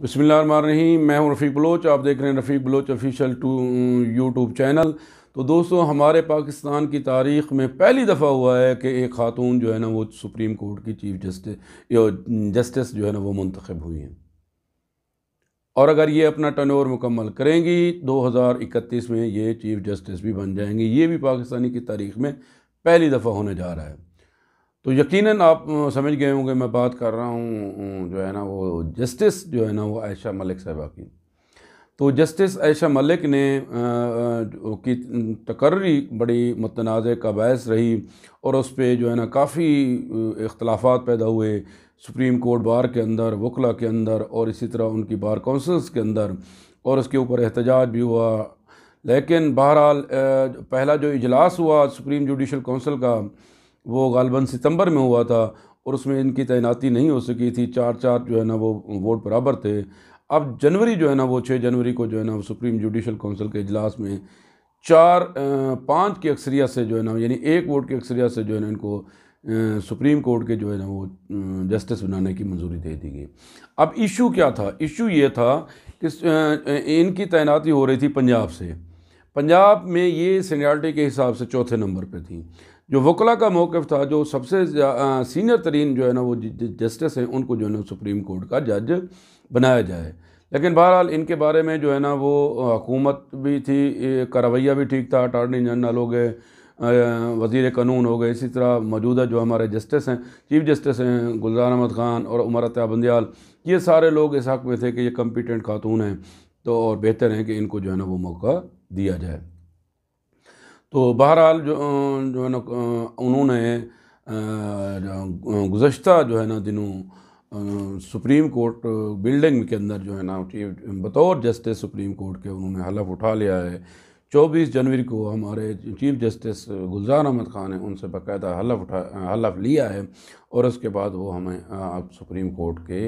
रही मैं हूं रफ़ीक बलोच आप देख रहे हैं Rafiq Baloch official two YouTube channel तो दोस्तों हमारे पाकिस्तान की तारीख़ में पहली दफ़ा हुआ है कि एक खातून जो है ना वो सुप्रीम कोर्ट की चीफ जस्टिस जस्टिस जो है ना वो मंतखब हुई हैं और अगर ये अपना ओवर मुकम्मल करेंगी 2031 में ये चीफ जस्टिस भी बन जाएंगी ये भी पाकिस्तानी की तारीख में पहली दफ़ा होने जा रहा है तो यकीनन आप समझ गए होंगे मैं बात कर रहा हूँ जो है ना वो जस्टिस जो है ना वो आयशा मलिक साहबा की तो जस्टिस आयशा मलिक ने की तकर्री बड़ी मतनाज़ का बायस रही और उस पर जो है ना काफ़ी इख्लाफा पैदा हुए सुप्रीम कोर्ट बार के अंदर वकला के अंदर और इसी तरह उनकी बार कौंसल्स के अंदर और उसके ऊपर एहतजाज भी हुआ लेकिन बहरहाल पहला जो इजलास हुआ सुप्रीम जुडिशल काउंसिल का वो गालबन सितंबर में हुआ था और उसमें इनकी तैनाती नहीं हो सकी थी चार चार जो है ना वो वोट बराबर थे अब जनवरी जो है ना वो छः जनवरी को जो है ना सुप्रीम जुडिशल काउंसिल के अजलास में चार पाँच की अक्सरियत से जो है ना यानी एक वोट की अक्सरियत से जो है ना इनको सुप्रीम कोर्ट के जो है ना वो जस्टिस बनाने की मंजूरी दे दी गई अब इशू क्या था इशू ये था कि इनकी तैनाती हो रही थी पंजाब से पंजाब में ये सीनियरिटी के हिसाब से चौथे नंबर पे थी जो वकला का मौक़ था जो सबसे सीनियर तरीन जो है ना वो जस्टिस हैं उनको जो है ना सुप्रीम कोर्ट का जज बनाया जाए लेकिन बहरहाल इनके बारे में जो है ना वो हकूमत भी थी का रवैया भी ठीक था अटारनी जनरल हो गए वज़ी कानून हो गए इसी तरह मौजूदा जो हमारे जस्टिस हैं चीफ जस्टिस हैं गुलजार अहमद ख़ान और उमर बंदयाल ये सारे लोग इस हक़ में थे कि ये कम्पिटेंट खातून हैं तो और बेहतर हैं कि इनको जो है ना वो मौका दिया जाए तो बहरहाल जो जो है ना उन्होंने गुज्त जो है ना दिनों सुप्रीम कोर्ट बिल्डिंग के अंदर जो है ना बतौर जस्टिस सुप्रीम कोर्ट के उन्होंने हलफ उठा लिया है 24 जनवरी को हमारे चीफ जस्टिस गुलजार अहमद ख़ान ने उनसे बाकायदा हलफ उठा हलफ लिया है और उसके बाद वो हमें अब सुप्रीम कोर्ट के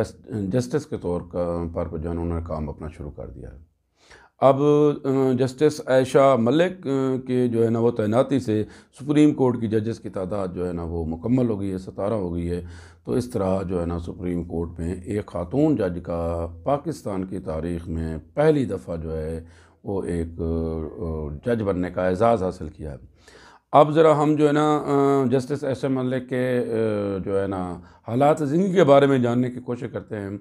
जस्ट, जस्टिस के तौर पर जो है उन्होंने काम अपना शुरू कर दिया है अब जस्टिस ऐशा मलिक के जो है ना वो तैनाती से सुप्रीम कोर्ट की जजेस की तादाद जो है ना वो मुकम्मल हो गई है सतारह हो गई है तो इस तरह जो है ना सुप्रीम कोर्ट में एक खातून जज का पाकिस्तान की तारीख़ में पहली दफ़ा जो है वो एक जज बनने का एज़ाज़ हासिल किया है अब ज़रा हम जो है ना जस्टिस ऐशा मलिक के जो है ना हालात ज़िंदगी के बारे में जानने की कोशिश करते हैं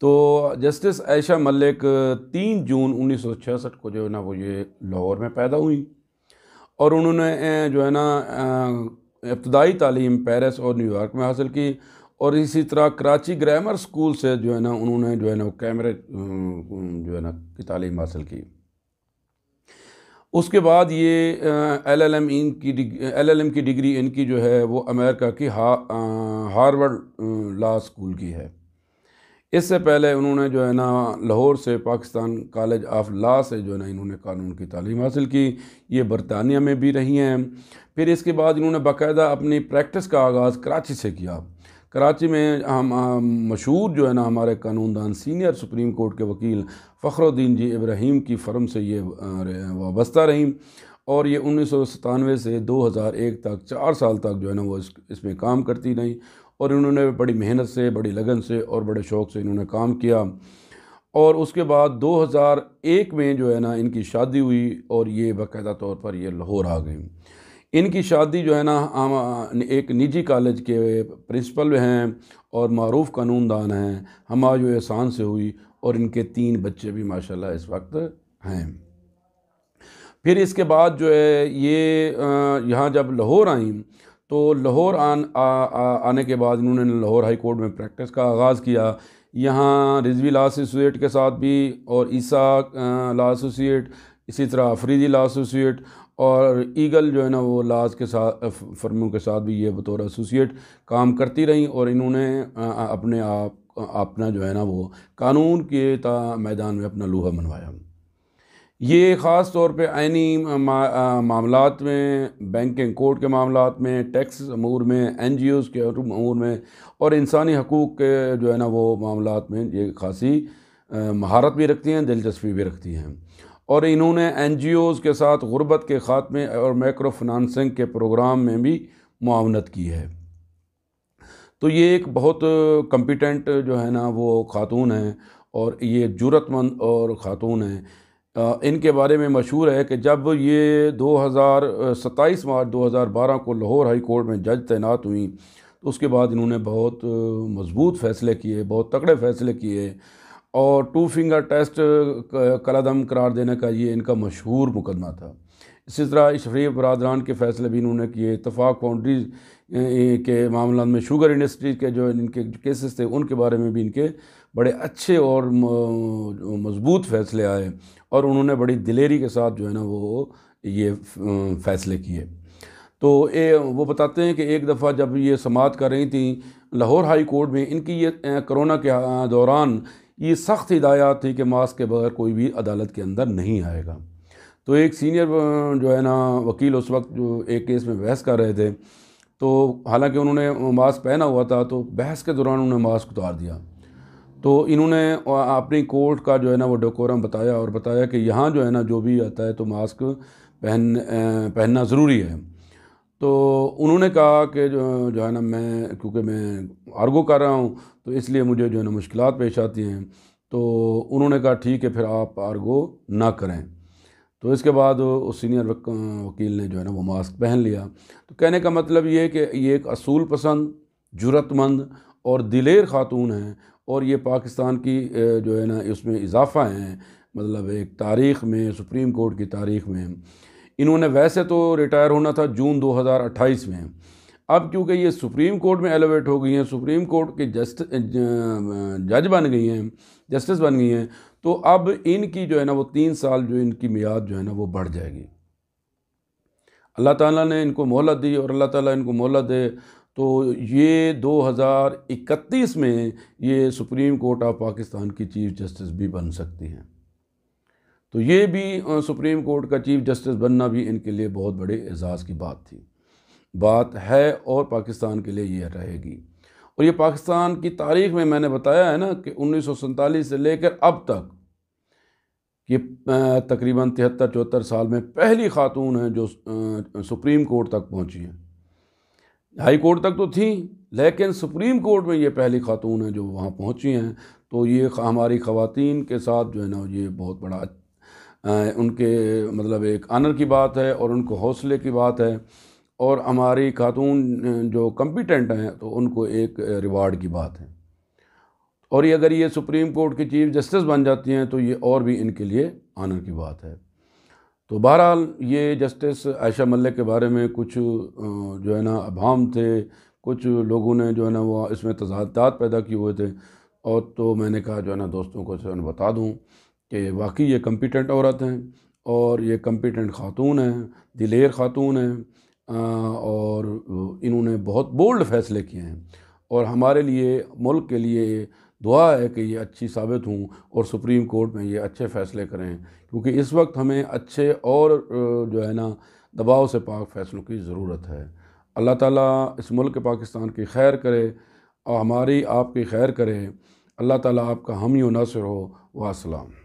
तो जस्टिस ऐशा मलिक तीन जून उन्नीस को जो है ना वो ये लाहौर में पैदा हुई और उन्होंने जो है ना इब्तदाई तालीम पेरिस और न्यूयॉर्क में हासिल की और इसी तरह कराची ग्रामर स्कूल से जो है ना उन्होंने जो है ना कैमरे जो है ना की तालीम हासिल की उसके बाद ये एल एल एम इन की एल एल एम की डिग्री इनकी जो है वो अमेरिका की हा, हार्वर्ड लॉ स्कूल की है इससे पहले उन्होंने जो है ना लाहौर से पाकिस्तान कॉलेज ऑफ लॉ से जो है ना इन्होंने कानून की तालीम हासिल की ये बरतानिया में भी रही हैं फिर इसके बाद इन्होंने बाकायदा अपनी प्रैक्टिस का आगाज़ कराची से किया कराची में हम, मशहूर जो है ना हमारे कानूनदान सीनियर सुप्रीम कोर्ट के वकील फ़खरुद्दीन जी इब्राहिम की फ़र्म से ये वाबस्ता रहीं और ये उन्नीस से 2001 तक चार साल तक जो है ना वो इस, इसमें काम करती रहीं और इन्होंने बड़ी मेहनत से बड़ी लगन से और बड़े शौक़ से इन्होंने काम किया और उसके बाद 2001 में जो है ना इनकी शादी हुई और ये बाकायदा तौर पर ये लाहौर आ गई इनकी शादी जो है ना हम एक निजी कॉलेज के प्रिंसिपल हैं और मरूफ कानूनदान हैं हमारा जो एहसान से हुई और इनके तीन बच्चे भी माशाल्लाह इस वक्त हैं फिर इसके बाद जो है ये यहाँ जब लाहौर आई तो लाहौर आन आ, आ, आने के बाद इन्होंने लाहौर हाई कोर्ट में प्रैक्टिस का आगाज़ किया यहाँ रिजवी ला एसोसिएट के साथ भी और ईसा ला एसोसिएट इसी तरह अफरीदी ला एसोसिएट और ईगल जो है ना वो लाज के साथ फर्मों के साथ भी ये बतौर एसोसिएट काम करती रहीं और इन्होंने अपने आप अपना जो है ना वो कानून के मैदान में अपना लूहा मनवाया ये ख़ास तौर पर आइनी मामला में बैंकिंग कोर्ट के मामलों में टैक्स अमूर में एन जी ओज़ के अमूर में और इंसानी हकूक़ के जो है ना वो मामलों में ये खासी महारत भी रखती हैं दिलचस्पी भी रखती हैं और इन्होंने एन जी ओज़ के साथ गुरबत के ख़ात्मे और माइक्रो फिनंसिंग के प्रोग्राम में भी मुआवनत की है तो ये एक बहुत कम्पिटेंट जो है ना वो ख़ातून हैं और ये ज़रूरतमंद और ख़ातून हैं इनके बारे में मशहूर है कि जब ये दो हज़ार सत्ताईस मार्च दो हज़ार बारह को लाहौर हाई कोर्ट में जज तैनात हुई तो उसके बाद इन्होंने बहुत मजबूत फ़ैसले किए बहुत तगड़े फ़ैसले किए और टू फिंगर टेस्ट कलादम करार देने का ये इनका मशहूर मुकदमा था इसी तरह शरीफ बरदरान के फ़ैसले भी इन्होंने किए इतफाक़ बाउंड्रीज़ के मामला में शुगर इंडस्ट्री के जो इनके केसेस थे उनके बारे में भी इनके बड़े अच्छे और मजबूत फैसले आए और उन्होंने बड़ी दिलेरी के साथ जो है ना वो ये फैसले किए तो ए, वो बताते हैं कि एक दफ़ा जब ये समात कर रही थी लाहौर हाई कोर्ट में इनकी ये कोरोना के दौरान ये सख्त हिदायत थी कि मास्क के बगैर कोई भी अदालत के अंदर नहीं आएगा तो एक सीनियर जो है ना वकील उस वक्त जो एक केस में बहस कर रहे थे तो हालांकि उन्होंने मास्क पहना हुआ था तो बहस के दौरान उन्होंने मास्क उतार दिया तो इन्होंने अपनी कोर्ट का जो है ना वो डोकोरम बताया और बताया कि यहाँ जो है ना जो भी आता है तो मास्क पहन पहनना ज़रूरी है तो उन्होंने कहा कि जो जो है ना मैं क्योंकि मैं आर्गो कर रहा हूँ तो इसलिए मुझे जो है ना मुश्किल पेश आती हैं तो उन्होंने कहा ठीक है फिर आप आर्गो ना करें तो इसके बाद उस सीनियर वकील ने जो है ना वो मास्क पहन लिया तो कहने का मतलब ये कि ये एक असूल पसंद जरूरतमंद और दिलेर ख़ातून हैं और ये पाकिस्तान की जो है ना इसमें इजाफ़ा हैं मतलब एक तारीख़ में सुप्रीम कोर्ट की तारीख़ में इन्होंने वैसे तो रिटायर होना था जून 2028 में अब क्योंकि ये सुप्रीम कोर्ट में एलिवेट हो गई हैं सुप्रीम कोर्ट के जस्ट जज बन गई हैं जस्टिस बन गई हैं तो अब इनकी जो है ना वो तीन साल जो इनकी मियाद जो है ना वो बढ़ जाएगी अल्लाह ताला ने इनको मोहलत दी और अल्लाह ताला इनको मोहलत दे तो ये 2031 में ये सुप्रीम कोर्ट ऑफ पाकिस्तान की चीफ़ जस्टिस भी बन सकती हैं तो ये भी सुप्रीम कोर्ट का चीफ़ जस्टिस बनना भी इनके लिए बहुत बड़े एजाज़ की बात थी बात है और पाकिस्तान के लिए यह रहेगी और ये पाकिस्तान की तारीख में मैंने बताया है ना कि उन्नीस से लेकर अब तक ये तकरीबन तिहत्तर चौहत्तर साल में पहली खातून है जो सुप्रीम कोर्ट तक पहुंची हैं हाई कोर्ट तक तो थी लेकिन सुप्रीम कोर्ट में ये पहली खातून है जो वहाँ पहुँची हैं तो ये हमारी ख़वातीन के साथ जो है ना ये बहुत बड़ा उनके मतलब एक आनर की बात है और उनको हौसले की बात है और हमारी खातून जो कम्पिटेंट हैं तो उनको एक रिवार्ड की बात है और ये अगर ये सुप्रीम कोर्ट की चीफ जस्टिस बन जाती हैं तो ये और भी इनके लिए आनर की बात है तो बहरहाल ये जस्टिस आयशा मलिक के बारे में कुछ जो है ना अभाम थे कुछ लोगों ने जो है ना वो इसमें तजादात पैदा किए हुए थे और तो मैंने कहा जो है ना दोस्तों को जो बता दूँ कि वाकई ये कम्पिटेंट औरत हैं और ये कम्पिटेंट खातून हैं दिलेर खातून हैं और इन्होंने बहुत बोल्ड फैसले किए हैं और हमारे लिए मुल्क के लिए दुआ है कि ये अच्छी साबित हूँ और सुप्रीम कोर्ट में ये अच्छे फैसले करें क्योंकि इस वक्त हमें अच्छे और जो है ना दबाव से पाक फैसलों की ज़रूरत है अल्लाह ताला इस मुल्क पाकिस्तान की खैर करे और हमारी आपकी खैर करे अल्लाह ताला आपका हम ही नसर हो वसलम